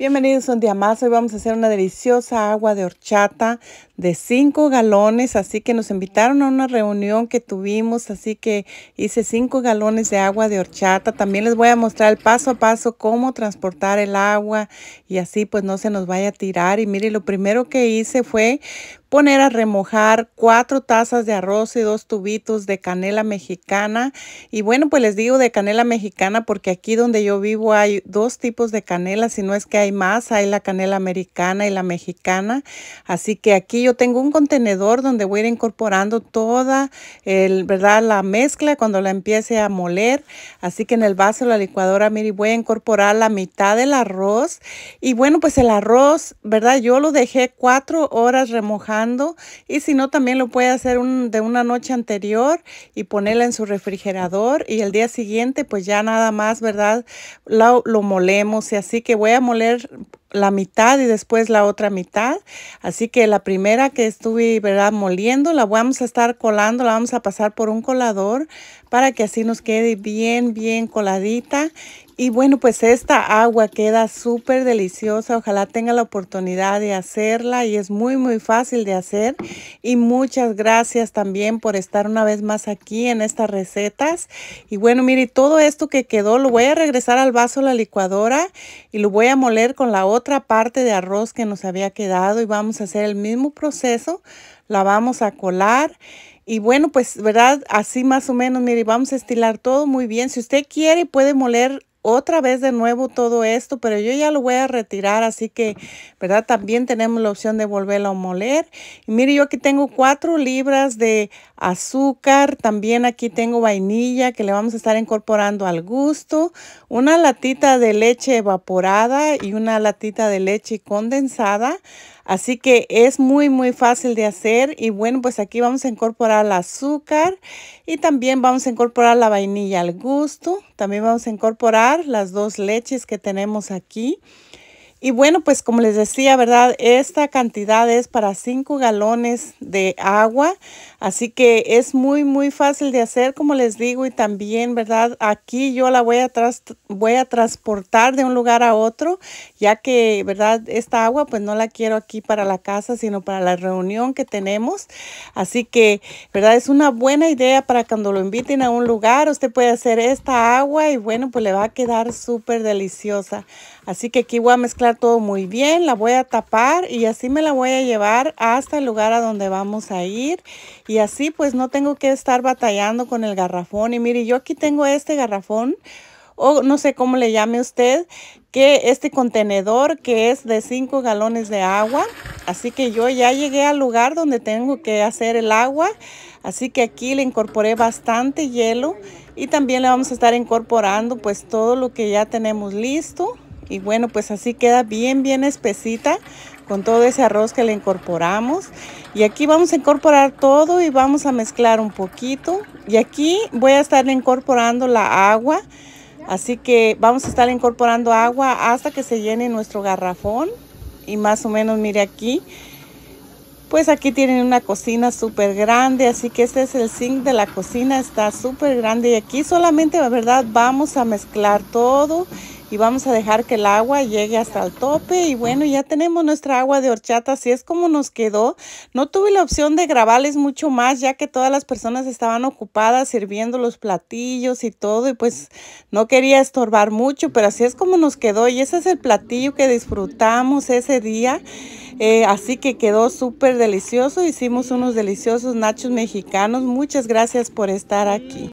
Bienvenidos un día más. Hoy vamos a hacer una deliciosa agua de horchata de 5 galones. Así que nos invitaron a una reunión que tuvimos. Así que hice 5 galones de agua de horchata. También les voy a mostrar paso a paso cómo transportar el agua y así pues no se nos vaya a tirar. Y mire, lo primero que hice fue poner a remojar cuatro tazas de arroz y dos tubitos de canela mexicana. Y bueno, pues les digo de canela mexicana porque aquí donde yo vivo hay dos tipos de canela, si no es que hay más, hay la canela americana y la mexicana. Así que aquí yo tengo un contenedor donde voy a ir incorporando toda el, ¿verdad? la mezcla cuando la empiece a moler. Así que en el vaso de la licuadora, mire, voy a incorporar la mitad del arroz. Y bueno, pues el arroz, ¿verdad? Yo lo dejé cuatro horas remojando y si no también lo puede hacer de una noche anterior y ponerla en su refrigerador y el día siguiente pues ya nada más, ¿verdad? Lo, lo molemos y así que voy a moler la mitad y después la otra mitad. Así que la primera que estuve, ¿verdad? Moliendo, la vamos a estar colando, la vamos a pasar por un colador para que así nos quede bien, bien coladita. Y bueno, pues esta agua queda súper deliciosa. Ojalá tenga la oportunidad de hacerla y es muy, muy fácil de hacer. Y muchas gracias también por estar una vez más aquí en estas recetas. Y bueno, mire, todo esto que quedó lo voy a regresar al vaso de la licuadora y lo voy a moler con la otra parte de arroz que nos había quedado y vamos a hacer el mismo proceso. La vamos a colar y bueno, pues, ¿verdad? Así más o menos, mire, vamos a estilar todo muy bien. Si usted quiere, puede moler otra vez de nuevo todo esto, pero yo ya lo voy a retirar, así que, ¿verdad? También tenemos la opción de volverlo a moler. mire, yo aquí tengo cuatro libras de azúcar, también aquí tengo vainilla que le vamos a estar incorporando al gusto, una latita de leche evaporada y una latita de leche condensada. Así que es muy, muy fácil de hacer. Y bueno, pues aquí vamos a incorporar el azúcar y también vamos a incorporar la vainilla al gusto. También vamos a incorporar las dos leches que tenemos aquí y bueno, pues como les decía, ¿verdad? Esta cantidad es para 5 galones de agua, así que es muy, muy fácil de hacer, como les digo, y también, ¿verdad? Aquí yo la voy a, voy a transportar de un lugar a otro, ya que, ¿verdad? Esta agua pues no la quiero aquí para la casa, sino para la reunión que tenemos. Así que, ¿verdad? Es una buena idea para cuando lo inviten a un lugar, usted puede hacer esta agua y bueno, pues le va a quedar súper deliciosa. Así que aquí voy a mezclar todo muy bien, la voy a tapar y así me la voy a llevar hasta el lugar a donde vamos a ir y así pues no tengo que estar batallando con el garrafón y mire yo aquí tengo este garrafón o no sé cómo le llame usted, que este contenedor que es de 5 galones de agua. Así que yo ya llegué al lugar donde tengo que hacer el agua. Así que aquí le incorporé bastante hielo y también le vamos a estar incorporando pues todo lo que ya tenemos listo. Y bueno, pues así queda bien, bien espesita con todo ese arroz que le incorporamos. Y aquí vamos a incorporar todo y vamos a mezclar un poquito. Y aquí voy a estar incorporando la agua. Así que vamos a estar incorporando agua hasta que se llene nuestro garrafón. Y más o menos, mire aquí, pues aquí tienen una cocina súper grande, así que este es el zinc de la cocina, está súper grande. Y aquí solamente, ¿verdad? Vamos a mezclar todo y vamos a dejar que el agua llegue hasta el tope y bueno ya tenemos nuestra agua de horchata así es como nos quedó no tuve la opción de grabarles mucho más ya que todas las personas estaban ocupadas sirviendo los platillos y todo y pues no quería estorbar mucho pero así es como nos quedó y ese es el platillo que disfrutamos ese día eh, así que quedó súper delicioso. Hicimos unos deliciosos nachos mexicanos. Muchas gracias por estar aquí.